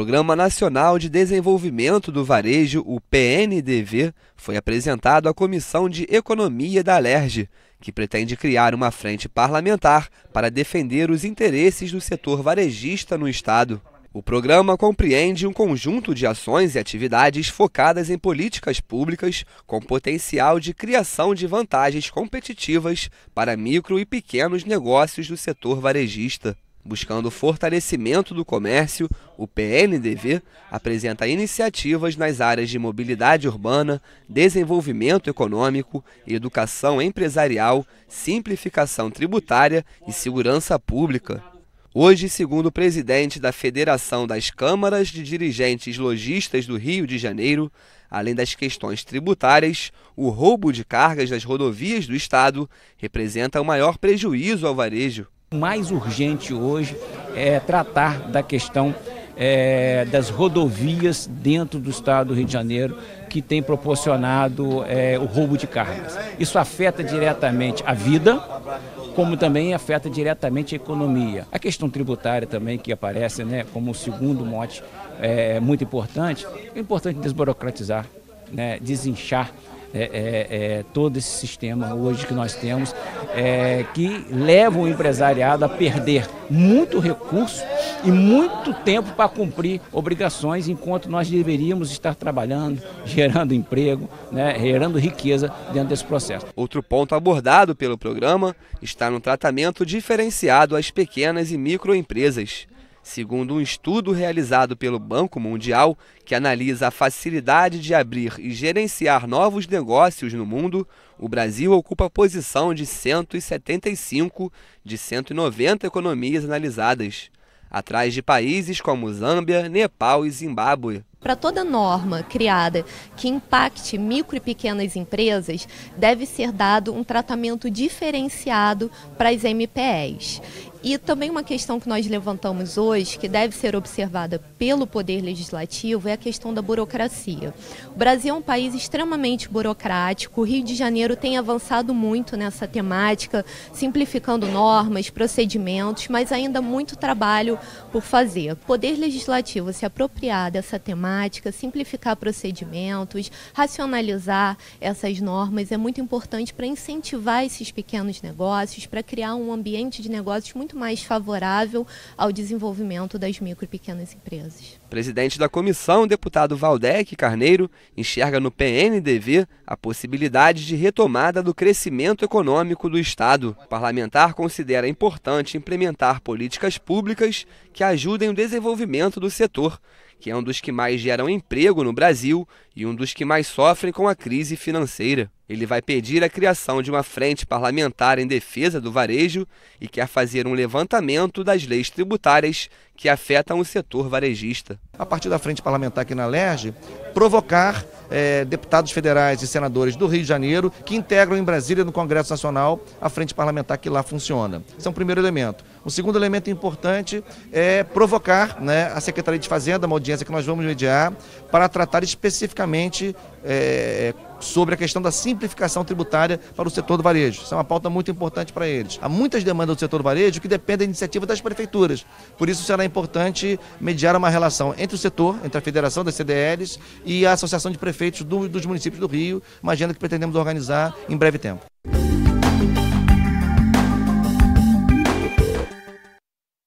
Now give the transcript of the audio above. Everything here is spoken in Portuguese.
Programa Nacional de Desenvolvimento do Varejo, o PNDV, foi apresentado à Comissão de Economia da Alerj, que pretende criar uma frente parlamentar para defender os interesses do setor varejista no Estado. O programa compreende um conjunto de ações e atividades focadas em políticas públicas com potencial de criação de vantagens competitivas para micro e pequenos negócios do setor varejista. Buscando o fortalecimento do comércio, o PNDV apresenta iniciativas nas áreas de mobilidade urbana, desenvolvimento econômico, educação empresarial, simplificação tributária e segurança pública. Hoje, segundo o presidente da Federação das Câmaras de Dirigentes Logistas do Rio de Janeiro, além das questões tributárias, o roubo de cargas das rodovias do Estado representa o maior prejuízo ao varejo mais urgente hoje é tratar da questão é, das rodovias dentro do estado do Rio de Janeiro que tem proporcionado é, o roubo de cargas. Isso afeta diretamente a vida, como também afeta diretamente a economia. A questão tributária também, que aparece né, como o segundo mote é, muito importante, é importante desburocratizar, né, desinchar é, é, é, todo esse sistema hoje que nós temos, é, que leva o empresariado a perder muito recurso e muito tempo para cumprir obrigações, enquanto nós deveríamos estar trabalhando, gerando emprego, né, gerando riqueza dentro desse processo. Outro ponto abordado pelo programa está no tratamento diferenciado às pequenas e microempresas. Segundo um estudo realizado pelo Banco Mundial, que analisa a facilidade de abrir e gerenciar novos negócios no mundo, o Brasil ocupa a posição de 175 de 190 economias analisadas, atrás de países como Zâmbia, Nepal e Zimbábue. Para toda norma criada que impacte micro e pequenas empresas, deve ser dado um tratamento diferenciado para as MPEs. E também uma questão que nós levantamos hoje, que deve ser observada pelo Poder Legislativo, é a questão da burocracia. O Brasil é um país extremamente burocrático, o Rio de Janeiro tem avançado muito nessa temática, simplificando normas, procedimentos, mas ainda muito trabalho por fazer. O Poder Legislativo se apropriar dessa temática simplificar procedimentos, racionalizar essas normas é muito importante para incentivar esses pequenos negócios, para criar um ambiente de negócios muito mais favorável ao desenvolvimento das micro e pequenas empresas. Presidente da comissão, deputado Valdec Carneiro, enxerga no PNDV a possibilidade de retomada do crescimento econômico do Estado. O parlamentar considera importante implementar políticas públicas que ajudem o desenvolvimento do setor que é um dos que mais geram emprego no Brasil e um dos que mais sofrem com a crise financeira. Ele vai pedir a criação de uma frente parlamentar em defesa do varejo e quer fazer um levantamento das leis tributárias que afetam o setor varejista. A partir da frente parlamentar aqui na LERJ, provocar é, deputados federais e senadores do Rio de Janeiro que integram em Brasília, no Congresso Nacional, a frente parlamentar que lá funciona. Esse é um primeiro elemento. O segundo elemento importante é provocar né, a Secretaria de Fazenda, uma audiência que nós vamos mediar, para tratar especificamente é, sobre a questão da simplificação tributária para o setor do varejo. Isso é uma pauta muito importante para eles. Há muitas demandas do setor do varejo que dependem da iniciativa das prefeituras. Por isso será importante mediar uma relação entre o setor, entre a Federação das CDLs e a Associação de Prefeitos do, dos Municípios do Rio, uma agenda que pretendemos organizar em breve tempo.